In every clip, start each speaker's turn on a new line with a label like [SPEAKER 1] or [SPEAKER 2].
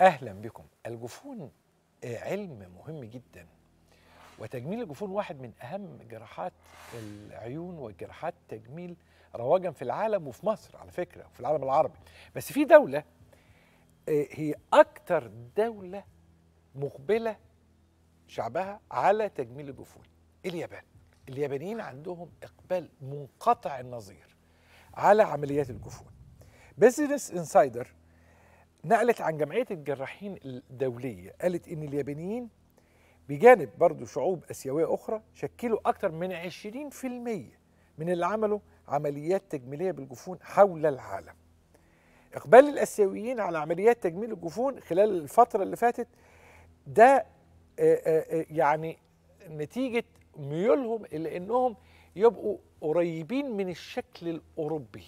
[SPEAKER 1] اهلا بكم الجفون آه، علم مهم جدا وتجميل الجفون واحد من اهم جراحات العيون وجراحات تجميل رواجا في العالم وفي مصر على فكره وفي العالم العربي بس في دوله آه، هي اكتر دوله مقبله شعبها على تجميل الجفون اليابان اليابانيين عندهم اقبال منقطع النظير على عمليات الجفون بزنس انسايدر نقلت عن جمعية الجراحين الدولية قالت إن اليابانيين بجانب برضو شعوب أسيوية أخرى شكلوا أكثر من 20% من اللي عملوا عمليات تجميلية بالجفون حول العالم إقبال الأسيويين على عمليات تجميل الجفون خلال الفترة اللي فاتت ده آه، آه، آه، يعني نتيجة ميولهم إلى أنهم يبقوا قريبين من الشكل الأوروبي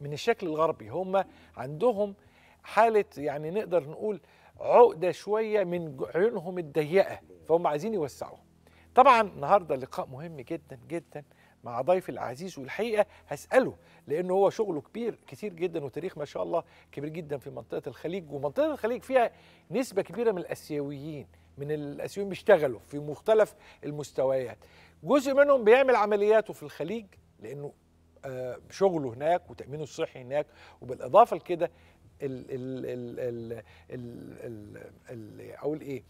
[SPEAKER 1] من الشكل الغربي هم عندهم حاله يعني نقدر نقول عقده شويه من عيونهم الضيقه فهم عايزين يوسعوها طبعا النهارده لقاء مهم جدا جدا مع ضيف العزيز والحقيقه هساله لان هو شغله كبير كتير جدا وتاريخ ما شاء الله كبير جدا في منطقه الخليج ومنطقه الخليج فيها نسبه كبيره من الاسيويين من الاسيويين بيشتغلوا في مختلف المستويات جزء منهم بيعمل عملياته في الخليج لانه آه، شغله هناك وتامينه الصحي هناك وبالاضافه لكده ال ال ال ال اقول ايه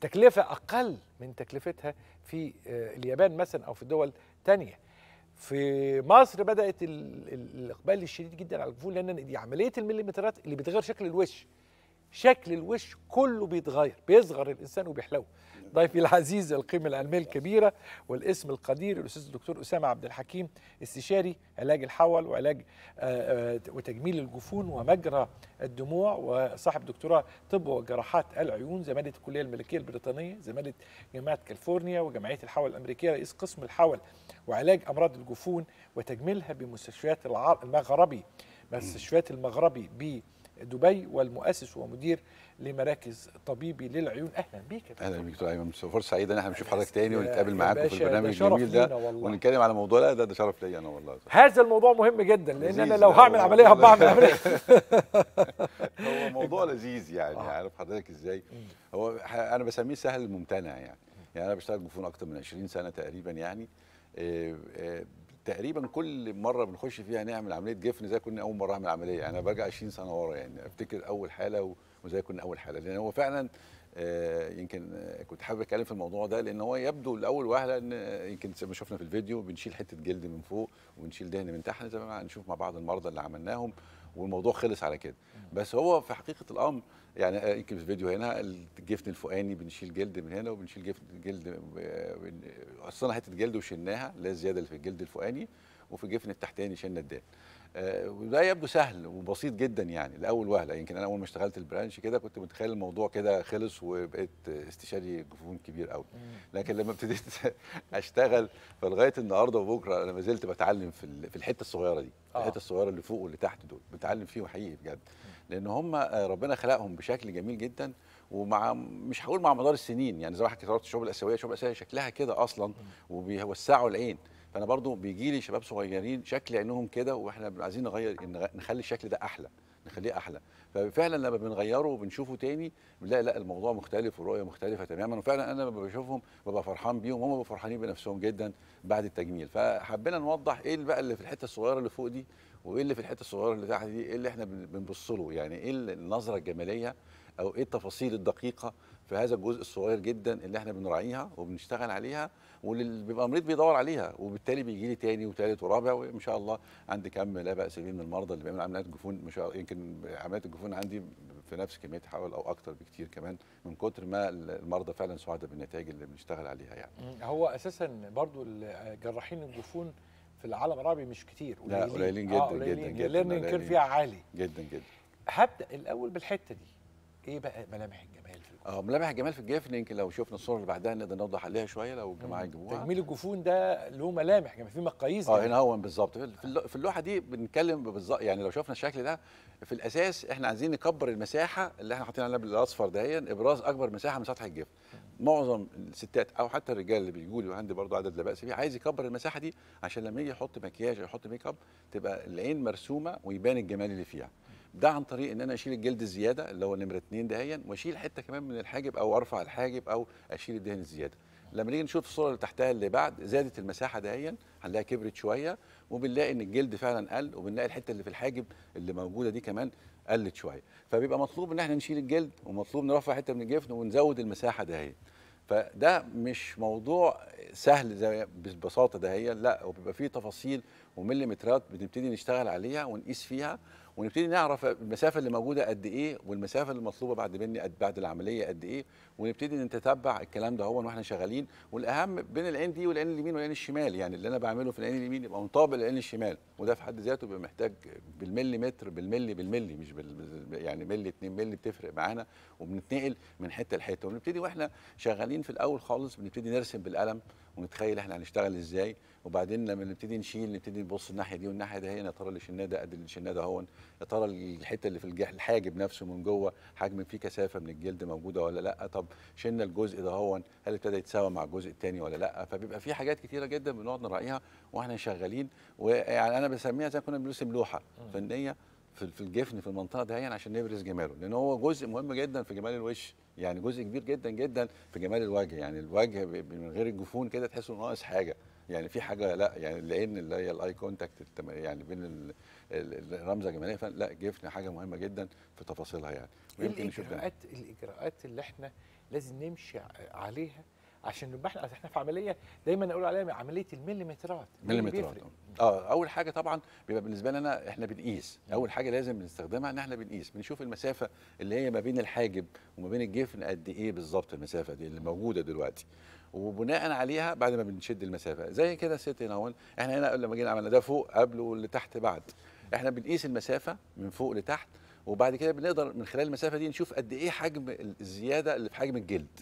[SPEAKER 1] تكلفه اقل من تكلفتها في آه، اليابان مثلا او في دول تانية في مصر بدات الاقبال الشديد جدا على الجفون لان دي عمليه المليمترات اللي بتغير شكل الوش شكل الوش كله بيتغير بيصغر الانسان وبيحلو ضيفي العزيز القيمة العلمية الكبيرة والاسم القدير الأستاذ الدكتور أسامة عبد الحكيم استشاري علاج الحول وعلاج آه، آه، وتجميل الجفون ومجرى الدموع وصاحب دكتوراه طب وجراحات العيون زمالة الكلية الملكية البريطانية زمالة جامعة كاليفورنيا وجمعية الحول الأمريكية رئيس قسم الحول وعلاج أمراض الجفون وتجميلها بمستشفيات المغربي مستشفيات المغربي بدبي والمؤسس ومدير لمراكز طبيبي للعيون اهلا بيك
[SPEAKER 2] يا اهلا بيك دكتور ايمن فرصه سعيده ان احنا نشوف حضرتك تاني ونتقابل معاكم في البرنامج الجميل ده ونتكلم على موضوع لا ده, ده شرف ليا
[SPEAKER 1] انا والله هذا الموضوع مهم جدا لان انا لو هعمل عمليه هبقى اعمل عمليه هو موضوع
[SPEAKER 2] لذيذ يعني آه. عارف حضرتك ازاي هو انا بسميه سهل الممتنع يعني يعني انا بشتغل جفون اكتر من 20 سنه تقريبا يعني آه، آه، تقريبا كل مره بنخش فيها نعمل عمليه جفن زي كنا اول مره اعمل عمليه يعني انا برجع 20 سنه ورا يعني افتكر اول حاله و وزي كنا اول حاله لان هو فعلا آه، يمكن آه، كنت حابب اتكلم في الموضوع ده لان هو يبدو الاول وهله ان آه، يمكن زي ما شفنا في الفيديو بنشيل حته جلد من فوق وبنشيل دهن من تحت زي ما هنشوف مع بعض المرضى اللي عملناهم والموضوع خلص على كده بس هو في حقيقه الامر يعني يمكن في الفيديو هنا الجفن الفوقاني بنشيل جلد من هنا وبنشيل جفن جلد قصينا حته جلد وشلناها اللي هي الزياده اللي في الجلد الفوقاني وفي الجفن التحتاني شلنا ندان وده آه، يبدو سهل وبسيط جدا يعني لاول وهله يمكن انا اول ما اشتغلت البرانش كده كنت متخيل الموضوع كده خلص وبقيت استشاري جفون كبير قوي لكن لما ابتديت اشتغل فلغايه النهارده وبكره انا ما زلت بتعلم في في الحته الصغيره دي الحته آه. الصغيره اللي فوق واللي تحت دول بتعلم فيهم حقيقي بجد لان هم آه، ربنا خلقهم بشكل جميل جدا ومع مش هقول مع مدار السنين يعني زي ما حكيت الشعوب الاسيويه الشعوب الاسيويه شكلها كده اصلا وبيوسعوا العين فانا برضو بيجي لي شباب صغيرين شكل عينهم كده واحنا عايزين نغير نخلي الشكل ده احلى نخليه احلى ففعلا لما بنغيره وبنشوفه تاني بنلاقي لا الموضوع مختلف والرؤيه مختلفه تماما وفعلا انا لما بشوفهم ببقى فرحان بيهم وهم فرحانين بنفسهم جدا بعد التجميل فحبينا نوضح ايه اللي بقى اللي في الحته الصغيره اللي فوق دي وايه اللي في الحته الصغيره اللي تحت دي ايه اللي احنا بنبص له يعني ايه النظره الجماليه او ايه التفاصيل الدقيقه في هذا الجزء الصغير جدا اللي احنا بنراعيها وبنشتغل عليها واللي بيبقى مريض بيدور عليها وبالتالي بيجي لي تاني وتالت ورابع وان شاء الله عندي كم لا باس به من المرضى اللي بيعملوا عمليات جفون مش يمكن عمليات الجفون عندي في نفس كميه حول او اكتر بكتير كمان من كتر ما المرضى فعلا سعداء بالنتائج اللي بنشتغل عليها
[SPEAKER 1] يعني هو اساسا برضو جراحين الجفون في العالم العربي مش كتير قليلين لا قليلين آه، جدا آه جدا جدا جدا جدا جدا فيها عالي جدا جدا هبدا الاول بالحته دي ايه بقى ملامح الجمال اه ملامح الجمال في الجفن يمكن لو شفنا الصوره اللي بعدها نقدر نوضح عليها شويه لو الجماعه يجيبوها تجميل الجفون ده له ملامح يعني في مقاييس اه يعني. هنا هو
[SPEAKER 2] بالظبط في اللوحه دي بنتكلم بالظبط يعني لو شفنا الشكل ده في الاساس احنا عايزين نكبر المساحه اللي احنا حاطين عليها بالاصفر ده ابراز اكبر مساحه من سطح الجفن معظم الستات او حتى الرجال اللي بيجوا لي وعندي برضه عدد لا باس فيه عايز يكبر المساحه دي عشان لما يجي يحط مكياج او يحط ميك اب تبقى العين مرسومه ويبان الجمال اللي فيها ده عن طريق ان انا اشيل الجلد الزياده اللي هو نمره 2 دهيا واشيل حته كمان من الحاجب او ارفع الحاجب او اشيل الدهن الزياده لما نيجي نشوف الصوره اللي تحتها اللي بعد زادت المساحه دهيا هنلاقيها كبرت شويه وبنلاقي ان الجلد فعلا قل وبنلاقي الحته اللي في الحاجب اللي موجوده دي كمان قلت شويه فبيبقى مطلوب ان احنا نشيل الجلد ومطلوب نرفع حته من الجفن ونزود المساحه دهيا فده مش موضوع سهل زي ببساطه دهيا لا وبيبقى فيه تفاصيل ومليمترات بنبتدي نشتغل عليها ونقيس فيها ونبتدي نعرف المسافه اللي موجوده قد ايه والمسافه المطلوبه بعد مني قد بعد العمليه قد ايه ونبتدي نتتبع الكلام ده هو واحنا شغالين والاهم بين العين دي والعين اليمين والعين الشمال يعني اللي انا بعمله في العين اليمين يبقى مطابق للعين الشمال وده في حد ذاته بيبقى محتاج بالمليمتر بالملي بالملي مش بال يعني ملي 2 ملي بتفرق معانا وبنتنقل من حته لحته ونبتدي واحنا شغالين في الاول خالص بنبتدي نرسم بالقلم ونتخيل احنا هنشتغل ازاي وبعدين لما نبتدي نشيل نبتدي نبص الناحيه دي والناحيه دي هنا يا ترى اللي شلناه ده قد اللي شلناه ده هون يا ترى الحته اللي في الحاجب نفسه من جوه حجم فيه كثافه من الجلد موجوده ولا لا طب شلنا الجزء ده هون هل ابتدى يتساوى مع الجزء الثاني ولا لا فبيبقى في حاجات كثيره جدا بنقعد نراقيها واحنا شغالين ويعني انا بسميها زي كنا بنرسم لوحه فنيه في الجفن في المنطقه دي يعني عشان نبرز جماله لان هو جزء مهم جدا في جمال الوش يعني جزء كبير جدا جدا في جمال الوجه يعني الوجه من غير الجفون كده تحس انه ناقص حاجه يعني في حاجه لا يعني العين اللي هي الاي كونتاكت يعني بين الرمزه الجماليه لا جفن حاجه مهمه جدا في تفاصيلها يعني ويمكن الاجراءات
[SPEAKER 1] الاجراءات اللي احنا لازم نمشي عليها عشان احنا احنا في عمليه دايما نقول عليها عمليه المليمترات مليمترات
[SPEAKER 2] اه اول حاجه طبعا بيبقى بالنسبه لنا احنا بنقيس اول حاجه لازم نستخدمها ان احنا بنقيس بنشوف المسافه اللي هي ما بين الحاجب وما بين الجفن قد ايه بالظبط المسافه دي اللي موجوده دلوقتي وبناء عليها بعد ما بنشد المسافه زي كده ست هنا اهو احنا هنا لما جينا عملنا ده فوق قبل واللي تحت بعد احنا بنقيس المسافه من فوق لتحت وبعد كده بنقدر من خلال المسافه دي نشوف قد ايه حجم الزياده اللي في حجم الجلد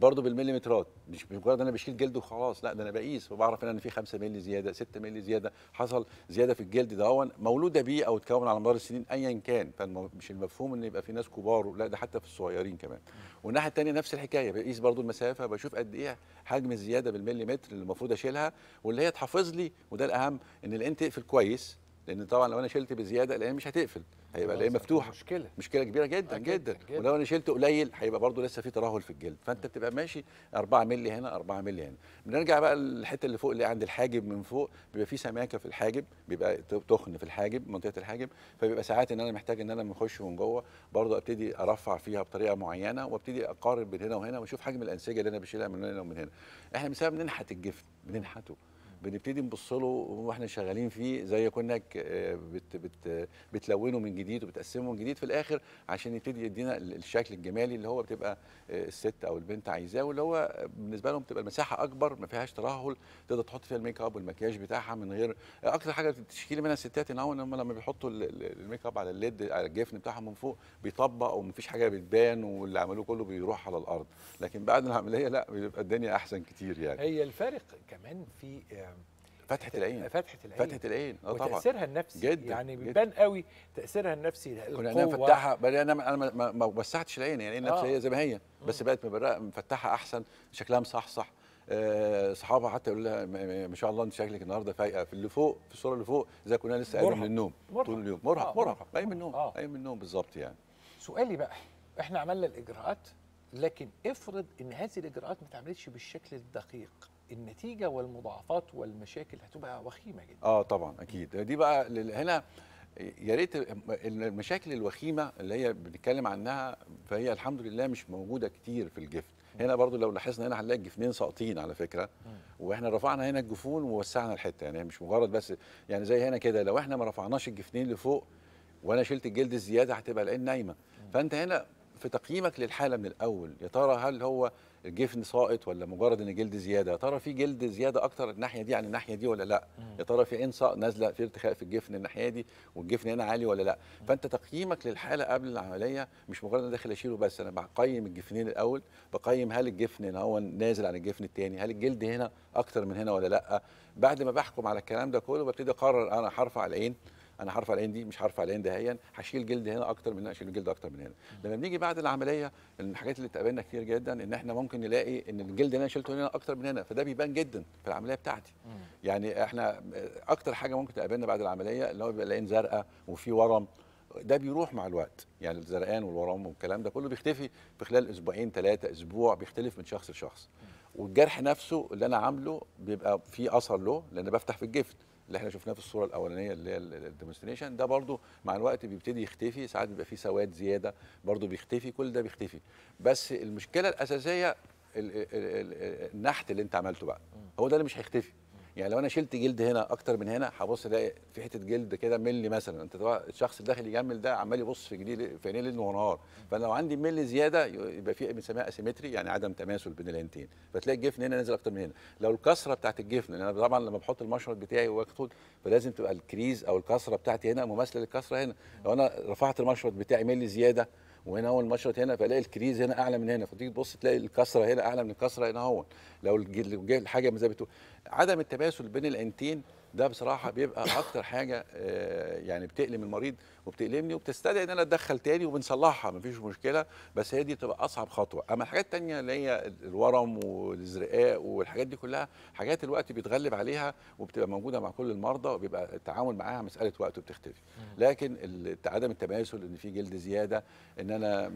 [SPEAKER 2] برضه بالمليمترات مش مجرد انا بشيل جلد وخلاص لا ده انا بقيس وبعرف ان انا في 5 مللي زياده 6 مللي زياده حصل زياده في الجلد ده مولوده بيه او اتكون على مدار السنين ايا كان فمش المفهوم ان يبقى في ناس كبار لا ده حتى في الصغيرين كمان والناحيه الثانيه نفس الحكايه بقيس برضه المسافه بشوف قد ايه حجم الزياده بالمليمتر اللي المفروض اشيلها واللي هي تحافظ لي وده الاهم ان العين تقفل كويس لان طبعا لو انا شلت بزياده العين مش هتقفل هيبقى الايه مفتوحه مشكله مشكله كبيره جدا جدا, جداً. جداً. ولو انا شلت قليل هيبقى برضه لسه في ترهل في الجلد فانت بتبقى ماشي 4 مللي هنا 4 مللي هنا بنرجع بقى للحته اللي فوق اللي عند الحاجب من فوق بيبقى في سماكه في الحاجب بيبقى تخن في الحاجب منطقه الحاجب فبيبقى ساعات ان انا محتاج ان انا اخش من جوه برضه ابتدي ارفع فيها بطريقه معينه وابتدي اقارن بين هنا وهنا واشوف حجم الانسجه اللي انا بشيلها من هنا ومن هنا احنا بسبب ننحت الجفن بننحته بنبتدي نبص له واحنا شغالين فيه زي كناك آه، بت بت بتلونه من جديد وبتقسمه من جديد في الاخر عشان يبتدي يدينا الشكل الجمالي اللي هو بتبقى آه، الست او البنت عايزاه واللي هو بالنسبه لهم بتبقى المساحه اكبر ما فيهاش ترهل تقدر تحط فيها الميك اب والمكياج بتاعها من غير آه، اكثر حاجه بتشكيلي منها الستات ان هم لما بيحطوا الميك اب على الليد على الجفن بتاعهم من فوق بيطبق ومفيش حاجه بتبان واللي عملوه كله بيروح على الارض لكن بعد العمليه لا بيبقى الدنيا احسن كتير يعني
[SPEAKER 1] هي الفارق كمان في
[SPEAKER 2] فتحه العين فتحه العين فتحه العين اه طبعا تأثيرها النفسي جدا يعني
[SPEAKER 1] بيبان قوي تاثيرها النفسي القوه انا مفتحها
[SPEAKER 2] انا انا ما وسعتش العين يعني النفس هي آه. زي ما هي بس بقت مفتحها احسن شكلها مصحصح أه صحابها حتى يقول لها ما شاء الله انت شكلك النهارده فايقه في اللي فوق في الصوره اللي فوق زي كنا لسه قايمين من النوم مرهق. طول اليوم آه، مرهق مرهق قايم من النوم آه. قايم من النوم بالظبط يعني
[SPEAKER 1] سؤالي بقى احنا عملنا الاجراءات لكن افرض ان هذه الاجراءات ما اتعملتش بالشكل الدقيق النتيجه والمضاعفات والمشاكل هتبقى وخيمه جدا
[SPEAKER 2] اه طبعا اكيد دي بقى هنا يا ريت المشاكل الوخيمه اللي هي بنتكلم عنها فهي الحمد لله مش موجوده كتير في الجفن هنا برضو لو لاحظنا هنا هنلاقي الجفنين ساقطين على فكره واحنا رفعنا هنا الجفون ووسعنا الحته يعني مش مجرد بس يعني زي هنا كده لو احنا ما رفعناش الجفنين لفوق وانا شلت الجلد الزياده هتبقى العين نايمه فانت هنا في تقييمك للحاله من الاول يا ترى هل هو الجفن ساقط ولا مجرد ان جلد زياده يا ترى في جلد زياده اكتر الناحيه دي عن الناحيه دي ولا لا يا ترى في عين نازله في ارتخاء في الجفن الناحيه دي والجفن هنا عالي ولا لا فانت تقييمك للحاله قبل العمليه مش مجرد انا داخل اشيله بس انا بقيم الجفنين الاول بقيم هل الجفن هو نازل عن الجفن الثاني هل الجلد هنا اكتر من هنا ولا لا بعد ما بحكم على الكلام ده كله ببتدي اقرر انا هرفع العين انا هرفع العين دي مش هرفع العين نهائيا هشيل جلد هنا اكتر من هنا هشيل جلد اكتر من هنا لما بنيجي بعد العمليه من الحاجات اللي اتقابلنا كتير جدا ان احنا ممكن نلاقي ان الجلد اللي انا شلته هنا اكتر من هنا فده بيبان جدا في العمليه بتاعتي يعني احنا اكتر حاجه ممكن تقابلنا بعد العمليه اللي هو بيبقى العين زرقاء وفي ورم ده بيروح مع الوقت يعني الزرقان والورم والكلام ده كله بيختفي في خلال اسبوعين ثلاثه اسبوع بيختلف من شخص لشخص والجرح نفسه اللي انا عامله بيبقى فيه اثر له لان بفتح في الجفت اللي احنا شفناه في الصوره الاولانيه اللي هي الديمونستريشن ده برضو مع الوقت بيبتدي يختفي ساعات بيبقى فيه سواد زياده برضو بيختفي كل ده بيختفي بس المشكله الاساسيه النحت اللي انت عملته بقى هو ده اللي مش هيختفي يعني لو انا شلت جلد هنا اكتر من هنا هبص الاقي في حته جلد كده ملي مثلا انت الشخص اللي داخل يجمل ده عمال يبص في جديد في عينيه ليل ونهار فانا لو عندي ملي زياده يبقى في بنسميها اسيمتري يعني عدم تماثل بين العينتين فتلاقي الجفن هنا نازل اكتر من هنا لو الكسره بتاعت الجفن انا طبعا لما بحط المشرط بتاعي واخد فلازم تبقى الكريز او الكسره بتاعتي هنا مماثله للكسره هنا لو انا رفعت المشرط بتاعي ملي زياده وهنا اول ما هنا فلاقي الكريز هنا اعلى من هنا فتيجي تبص تلاقي الكسره هنا اعلى من الكسره هنا اهو لو الحاجه زي ما بتقول عدم التماثل بين الانتين ده بصراحه بيبقى اكتر حاجه آه، يعني بتألم المريض وبتألمني وبتستدعي ان انا اتدخل تاني وبنصلحها مفيش مشكله بس هي دي بتبقى اصعب خطوه اما الحاجات التانيه اللي هي الورم والازرقاء والحاجات دي كلها حاجات الوقت بيتغلب عليها وبتبقى موجوده مع كل المرضى وبيبقى التعامل معاها مساله وقت وبتختفي لكن عدم التماثل ان في جلد زياده ان انا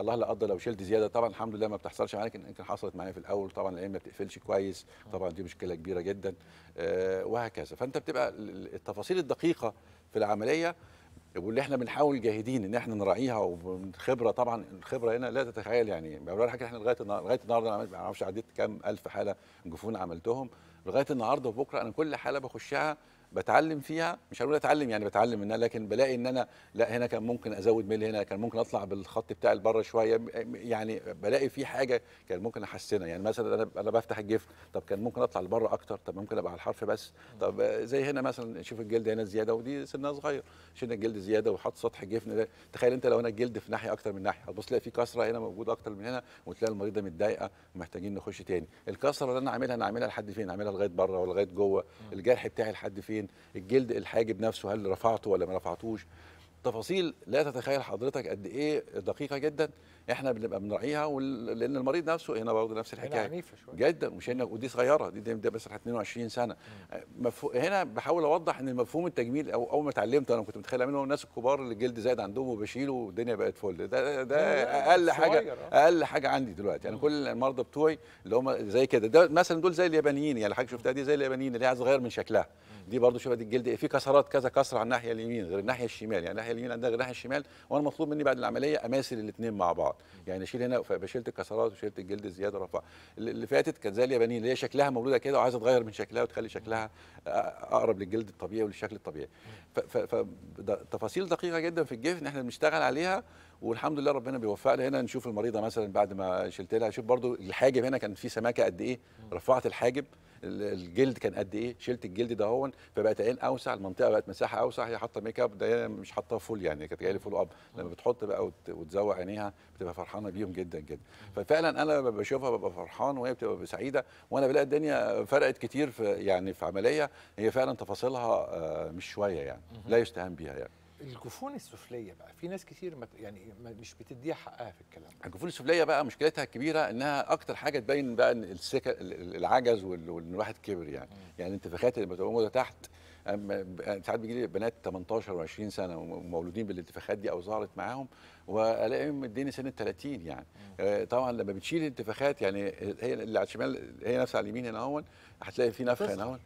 [SPEAKER 2] الله لا قدر لو شلت زياده طبعا الحمد لله ما بتحصلش معايا يمكن حصلت معايا في الاول طبعا العين ما بتقفلش كويس طبعا دي مشكله كبيره جدا آه، وهكذا وهكذا فانت بتبقى التفاصيل الدقيقه في العمليه واللي احنا بنحاول جاهدين ان احنا نراعيها وبخبره طبعا الخبره هنا لا تتخيل يعني بقول لحضرتك احنا لغايه النهارده لغايه النهارده انا ما اعرفش عديت كام الف حاله جفون عملتهم لغايه النهارده وبكره انا كل حاله بخشها بتعلم فيها مش هقول اتعلم يعني بتعلم منها لكن بلاقي ان انا لا هنا كان ممكن ازود ميل هنا كان ممكن اطلع بالخط بتاعي لبره شويه يعني بلاقي في حاجه كان ممكن احسنها يعني مثلا انا انا بفتح الجفن طب كان ممكن اطلع لبره اكتر طب ممكن ابقى على الحرف بس طب زي هنا مثلا شوف الجلد هنا زياده ودي سنها صغير شيل الجلد زياده وحط سطح الجفن ده تخيل انت لو انا الجلد في ناحيه اكتر من ناحيه هتبص تلاقي في كسره هنا موجوده اكتر من هنا وتلاقي المريضه متضايقه ومحتاجين نخش تاني الكسره اللي انا عاملها انا عاملها لحد فين عاملها لغايه بره ولا لغايه جوه الجرح بتاعي لحد فين فين الجلد الحاجب نفسه هل رفعته ولا ما رفعتوش تفاصيل لا تتخيل حضرتك قد ايه دقيقه جدا احنا بنبقى بنراعيها لان المريض نفسه هنا برضه نفس الحكايه عنيفه شويه جدا مش هنا ودي صغيره دي ده بس 22 سنه مفهو... هنا بحاول اوضح ان مفهوم التجميل او اول ما اتعلمت انا كنت متخيل منهم الناس الكبار اللي الجلد زايد عندهم وبشيله والدنيا بقت فل ده ده اقل حاجه آه. اقل حاجه عندي دلوقتي انا يعني كل المرضى بتوعي اللي هم زي كده ده مثلا دول زي اليابانيين يعني حاجه شفتها دي زي اليابانيين اللي هي عايز غير من شكلها دي برضو شبه الجلد إيه، في كسرات كذا كسر على الناحيه اليمين غير الناحيه الشمال يعني الناحيه اليمين عندها غير الناحيه الشمال وانا مطلوب مني بعد العمليه اماثل الاثنين مع بعض يعني اشيل هنا فشلت الكسرات وشلت الجلد الزياده رفع اللي فاتت كانت زي اليابانيه اللي هي شكلها مولوده كده وعايزه تغير من شكلها وتخلي شكلها اقرب للجلد الطبيعي وللشكل الطبيعي فتفاصيل دقيقه جدا في الجفن احنا بنشتغل عليها والحمد لله ربنا بيوفقنا هنا نشوف المريضه مثلا بعد ما شلت لها شوف برضو الحاجب هنا كان في سماكه قد ايه رفعت الحاجب الجلد كان قد ايه شلت الجلد ده هون فبقت عين اوسع المنطقه بقت مساحه اوسع هي حاطه ميك اب ده مش حاطه فول يعني كانت جايه لي فول اب لما بتحط بقى وتزوق عينيها بتبقى فرحانه بيهم جدا جدا ففعلا انا بشوفها ببقى فرحان وهي بتبقى سعيده وانا بلاقي الدنيا فرقت كتير في يعني في عمليه هي فعلا تفاصيلها آه، مش شويه يعني لا يستهان بيها يعني
[SPEAKER 1] الجفون السفليه بقى في ناس كتير يعني مش بتديها حقها في الكلام
[SPEAKER 2] الجفون السفليه بقى مشكلتها الكبيره انها اكتر حاجه تبين بقى السكة العجز وان الواحد كبر يعني مم. يعني انتفاخات اللي بتبقى موجوده تحت ساعات بيجي لي بنات 18 و20 سنه ومولودين بالانتفاخات دي او ظهرت معاهم والاقي مديني سن ال 30 يعني آه، طبعا لما بتشيل الانتفاخات يعني هي اللي على الشمال هي نفسها على اليمين هنا اهون هتلاقي في نفخه هنا اهون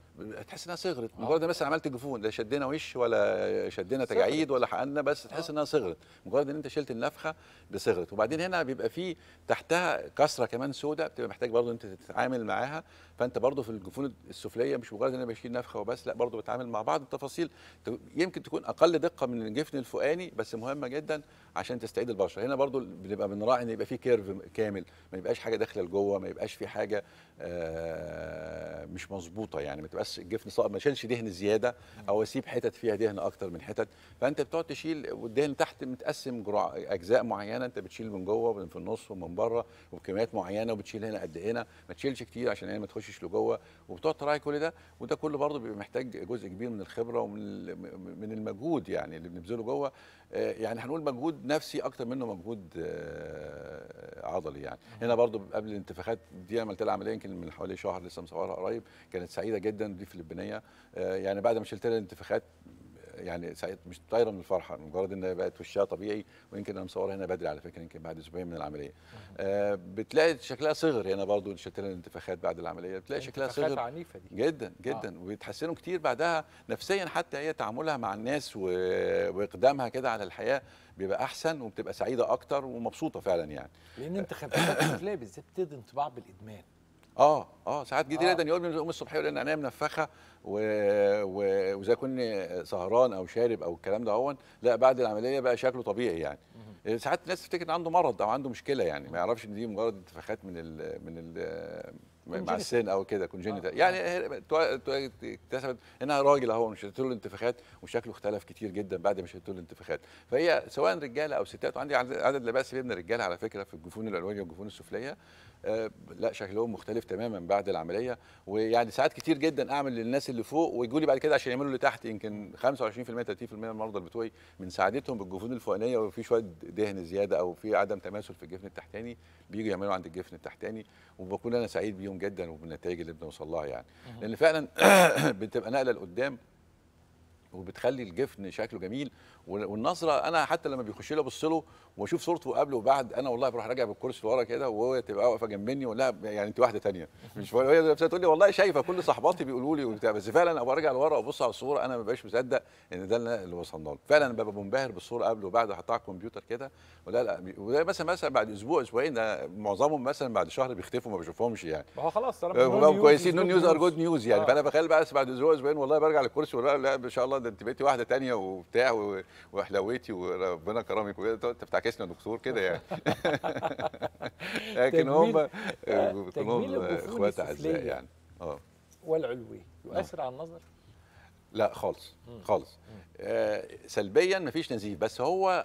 [SPEAKER 2] تحس انها صغرت آه. مجرد بس عملت جفون لا شدينا وش ولا شدينا تجاعيد ولا حقنا بس تحس آه. انها صغرت مجرد ان انت شلت النفخه دي صغرت وبعدين هنا بيبقى في تحتها كسره كمان سوداء بتبقى محتاج برضه انت تتعامل معاها فانت برضه في الجفون السفليه مش مجرد ان انا بشيل نفخه وبس لا برضه بتعامل مع بعض التفاصيل يمكن تكون اقل دقه من الجفن الفوقاني بس مهمه جدا عشان تستعيد البشره هنا برضو بنبقى بنراعي ان يبقى في كيرف كامل ما يبقاش حاجه داخله لجوه ما يبقاش في حاجه آه، مش مظبوطه يعني ما تبقاش الجفن صائب ما شيلش دهن زياده او اسيب حتت فيها دهن اكتر من حتت فانت بتقعد تشيل والدهن تحت متقسم جرع اجزاء معينه انت بتشيل من جوه ومن في النص ومن بره وبكميات معينه وبتشيل هنا قد هنا ما تشيلش كتير عشان هنا ما تخشش لجوه وبتقعد تراعي كل ده وده كله برضو بيبقى محتاج جزء كبير من الخبره ومن من المجهود يعني اللي بنبذله جوه آه، يعني هنقول مجهود نفسي اكتر منه مجهود آه، عضلي يعني هنا برضو قبل الانتفاخات دي عملت لها عمليه يمكن من حوالي شهر لسه مصورها قريب كانت سعيده جدا دي فلبينيه آه، يعني بعد ما شلت لها الانتفاخات يعني سعيد مش طايره من الفرحه مجرد ان بقت وشها طبيعي ويمكن انا مصورها هنا بدري على فكره يمكن بعد اسبوعين من العمليه آه بتلاقي شكلها صغر هنا برضو شتلنا الانتفاخات بعد العمليه بتلاقي شكلها صغر عنيفه دي جدا آه. جدا آه. وبيتحسنوا كتير بعدها نفسيا حتى هي تعاملها مع الناس واقدامها كده على الحياه بيبقى احسن وبتبقى سعيده اكتر ومبسوطه فعلا يعني
[SPEAKER 1] لان انت خفيفه بالذات الكلاب بتدي انطباع بالادمان
[SPEAKER 2] اه اه ساعات جدي آه. يقول لي الصبح يقول ان عينيا منفخه و... و... وزي كني سهران او شارب او الكلام ده هون لا بعد العمليه بقى شكله طبيعي يعني ساعات الناس تفتكر ان عنده مرض او عنده مشكله يعني ما يعرفش ان دي مجرد انتفاخات من ال... من ال... مع السن او كده كونجنتال آه. يعني اكتسبت انها راجل اهو مش له انتفاخات وشكله اختلف كتير جدا بعد ما شلت له الانتفاخات فهي سواء رجاله او ستات وعندي عدد لا باس بيه من الرجاله على فكره في الجفون العلويه والجفون السفليه آه لا شكلهم مختلف تماما بعد العمليه ويعني ساعات كتير جدا اعمل للناس اللي فوق ويجوا لي بعد كده عشان يعملوا اللي تحت يمكن 25% 30% من المرضى بتوعي من سعادتهم بالجفون الفوقانيه وفي شويه دهن زياده او في عدم تماثل في الجفن التحتاني بيجوا يعملوا عند الجفن التحتاني وبكون انا سعيد بيهم جدا وبالنتائج اللي بنوصل لها يعني لان فعلا بتبقى نقله لقدام وبتخلي الجفن شكله جميل والنظره انا حتى لما بيخش لي ابص له واشوف صورته قبل وبعد انا والله بروح راجع بالكرسي لورا كده وهو تبقى واقفه جنبني ولا يعني انت واحده ثانيه مش هي تقول لي والله شايفه كل صحباتي بيقولوا لي وبتاع بس فعلا ابقى راجع لورا وابص على الصوره انا ما ببقاش مصدق ان ده اللي وصلنا له فعلا ببقى منبهر بالصوره قبل وبعد احطها على الكمبيوتر كده ولا لا وده مثلا مثلا بعد اسبوع اسبوعين معظمهم مثلا بعد شهر بيختفوا ما بشوفهمش يعني
[SPEAKER 1] ما هو خلاص طالما آه، كويسين نيوز ار جود نيوز يعني آه. فانا
[SPEAKER 2] بخيل بقى بعد اسبوع اسبوعين والله برجع للكرسي ولا لا ان شاء الله ده انت بقيتي واحده ثانيه وبتاع وحلاوتي وربنا كرمك وكده انت بتعكسنا دكتور كده يعني
[SPEAKER 1] لكن هم آه، آه، كلهم آه، اخوات اعزاء يعني اه والعلوي يؤثر على النظر؟
[SPEAKER 2] لا خالص خالص آه سلبيا مفيش نزيف بس هو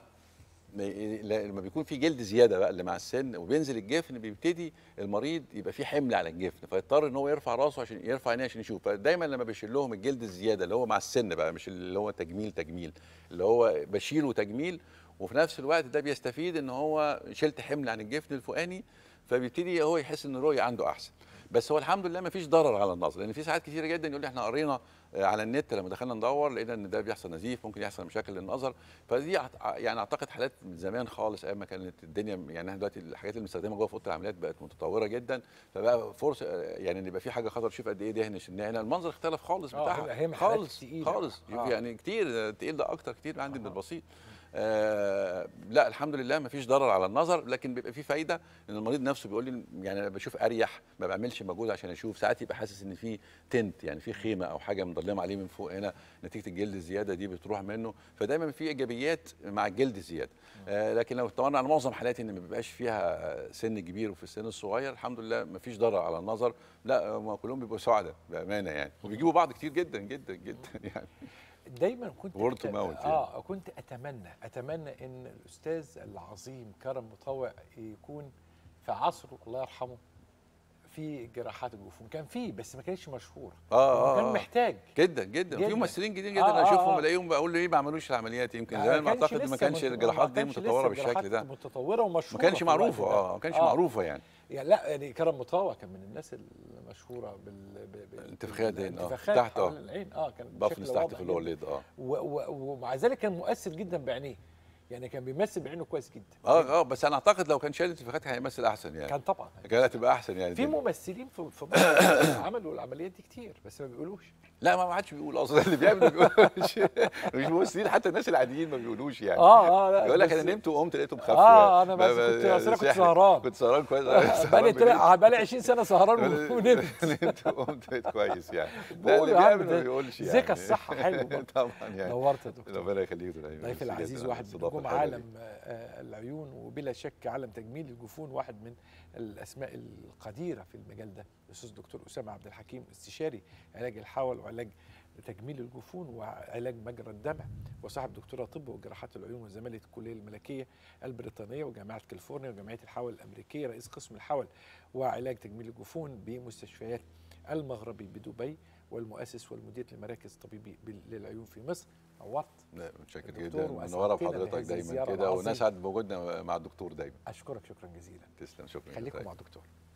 [SPEAKER 2] لما بيكون في جلد زياده بقى اللي مع السن وبينزل الجفن بيبتدي المريض يبقى في حمل على الجفن فيضطر ان هو يرفع راسه عشان يرفع عينيه عشان يشوف فدايما لما بشيل لهم الجلد الزياده اللي هو مع السن بقى مش اللي هو تجميل تجميل اللي هو بشيله تجميل وفي نفس الوقت ده بيستفيد ان هو شلت حمل عن الجفن الفوقاني فبيبتدي هو يحس ان الرؤيه عنده احسن بس هو الحمد لله ما فيش ضرر على النظر لان في ساعات كثيره جدا يقول لي احنا قرينا آه، على النت لما دخلنا ندور لقينا ان ده بيحصل نزيف ممكن يحصل مشاكل للنظر فدي آه، يعني اعتقد حالات من زمان خالص ايام ما كانت الدنيا يعني احنا دلوقتي الحاجات اللي بنستخدمها جوه في اوضه العمليات بقت متطوره جدا فبقى فرصه آه، يعني ان يبقى في حاجه خطر شوف قد ايه دهنش هنا المنظر اختلف خالص بتاعها خالص خالص يعني كتير تقيل ده اكتر كتير عندي من البسيط آه، لا الحمد لله ما فيش ضرر على النظر لكن بيبقى في فايده ان المريض نفسه بيقول لي يعني انا بشوف اريح ما بعملش مجهود عشان اشوف ساعات يبقى حاسس ان في تنت يعني في خيمه او حاجه مضلمه عليه من فوق هنا نتيجه الجلد الزياده دي بتروح منه فدايما في ايجابيات مع الجلد الزياده آه لكن لو اتطورنا على معظم حالاتي ان ما بيبقاش فيها سن كبير وفي السن الصغير الحمد لله ما فيش ضرر على النظر لا كلهم بيبقوا سعداء بامانه يعني وبيجيبوا بعض كتير جدا جدا جدا يعني
[SPEAKER 1] دايما كنت وورد اه كنت اتمنى اتمنى ان الاستاذ العظيم كرم مطوع يكون في عصره الله يرحمه في جراحات الجفون كان في بس ما كانتش مشهوره اه, آه، كان آه. محتاج
[SPEAKER 2] جدا جدا, جدا. في ممثلين جديدين آه، جدا آه اشوفهم الاقيهم بقول له ليه ما عملوش العمليات يمكن آه زمان اعتقد ما كانش الجراحات دي متطوره بالشكل ده متطوره ومشهوره ما كانش معروفه اه ما كانش معروفه يعني
[SPEAKER 1] يعني لا يعني كرم مطاوع كان من الناس المشهوره بال بالانتفاخات اه تحت اه العين اه كان بفنس تحت في الوليد اه ومع ذلك كان مؤثر جدا بعينيه يعني كان بيمثل بعينه كويس جدا
[SPEAKER 2] اه اه بس انا اعتقد لو كان شايل انتفاخات كان هيمثل احسن يعني كان طبعا كان هتبقى احسن يعني في
[SPEAKER 1] ممثلين في مصر عملوا العمليات دي كتير بس ما بيقولوش لا ما حدش بيقول اصلا اللي بيعمل ما بيقولوش
[SPEAKER 2] مش ممثلين حتى الناس العاديين ما بيقولوش يعني اه اه لا يقول لك انا نمت وقمت لقيته مخفي اه, آه، انا بس كنت كنت سهران كنت سهران كويس آه، بقالي
[SPEAKER 1] آه، بقالي 20 سنه سهران ونمت نمت وقمت لقيت كويس يعني لا اللي بيعمل ما بيقولش يعني ذكى الصحه حلو طبعا يعني نورت
[SPEAKER 2] يا دكتور ربنا يخليك ضيف العزيز واحد هم عالم
[SPEAKER 1] آه، العيون وبلا شك عالم تجميل الجفون واحد من الاسماء القديره في المجال ده الاستاذ دكتور اسامه عبد الحكيم استشاري علاج الحول وعلاج تجميل الجفون وعلاج مجرى الدمع وصاحب دكتوراه طب وجراحات العيون وزماله الكليه الملكيه البريطانيه وجامعه كاليفورنيا وجمعيه الحول الامريكيه رئيس قسم الحول وعلاج تجميل الجفون بمستشفيات المغربي بدبي والمؤسس والمدير لمراكز طبيبي للعيون في مصر نورت متشكر جدا منوره بحضرتك دايما كده ونسعد بوجودنا مع الدكتور دايما اشكرك شكرا جزيلا تسلم شكرا خليكم مع الدكتور